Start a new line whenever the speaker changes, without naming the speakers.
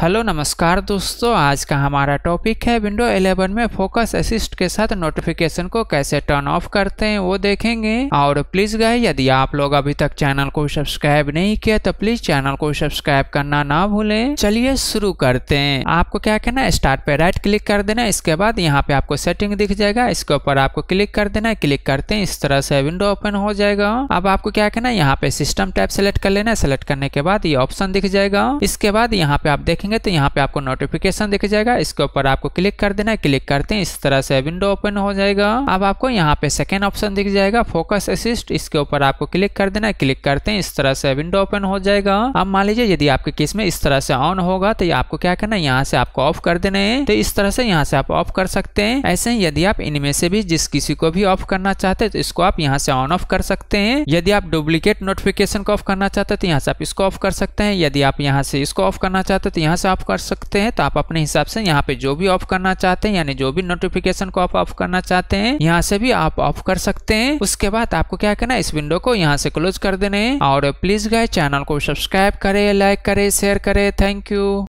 hello नमस्कार दोस्तों आज का हमारा टॉपिक है विंडो 11 में फोकस असिस्ट के साथ नोटिफिकेशन को कैसे टर्न ऑफ करते हैं वो देखेंगे और प्लीज गए यदि आप लोग अभी तक चैनल को सब्सक्राइब नहीं किया तो प्लीज चैनल को सब्सक्राइब करना ना भूलें चलिए शुरू करते हैं आपको क्या करना है स्टार्ट पे राइट क्लिक कर देना इसके बाद यहाँ पे आपको सेटिंग दिख जाएगा इसके ऊपर आपको क्लिक कर देना है क्लिक करते हैं इस तरह से विंडो ओपन हो जाएगा अब आपको क्या करना है यहाँ पे सिस्टम टाइप सेलेक्ट कर लेना सेलेक्ट करने के बाद ये ऑप्शन दिख जाएगा इसके बाद यहाँ पे आप देखेंगे देखेंगे तो यहाँ पे आपको नोटिफिकेशन दिख जाएगा इसके ऊपर आपको क्लिक कर देना है क्लिक करते हैं इस तरह से विंडो ओपन हो जाएगा अब आपको यहाँ पे सेकेंड ऑप्शन दिख जाएगा फोकस असिस्ट इसके ऊपर आपको क्लिक कर देना है क्लिक करते हैं इस तरह से विंडो ओपन हो जाएगा अब मान लीजिए यदि आपके केस में इस तरह से ऑन होगा तो आपको क्या करना है यहाँ से आपको ऑफ कर देना है तो इस तरह से यहाँ से आप ऑफ कर सकते हैं ऐसे ही यदि आप इनमें से भी जिस किसी को भी ऑफ करना चाहते हैं तो इसको आप यहाँ से ऑन ऑफ कर सकते हैं यदि आप डुप्लीकेट नोटिफिकेशन को ऑफ करना चाहते हैं तो यहाँ से आप इसको ऑफ कर सकते हैं यदि आप यहाँ से इसको ऑफ करना चाहते हैं तो यहाँ से ऑफ कर सकते हैं तो आप अपने हिसाब से यहाँ पे जो भी ऑफ करना चाहते हैं यानी जो भी नोटिफिकेशन को आप ऑफ करना चाहते हैं यहाँ से भी आप ऑफ कर सकते हैं उसके बाद आपको क्या करना इस विंडो को यहाँ से क्लोज कर देने और प्लीज गए चैनल को सब्सक्राइब करे लाइक करे शेयर करे थैंक यू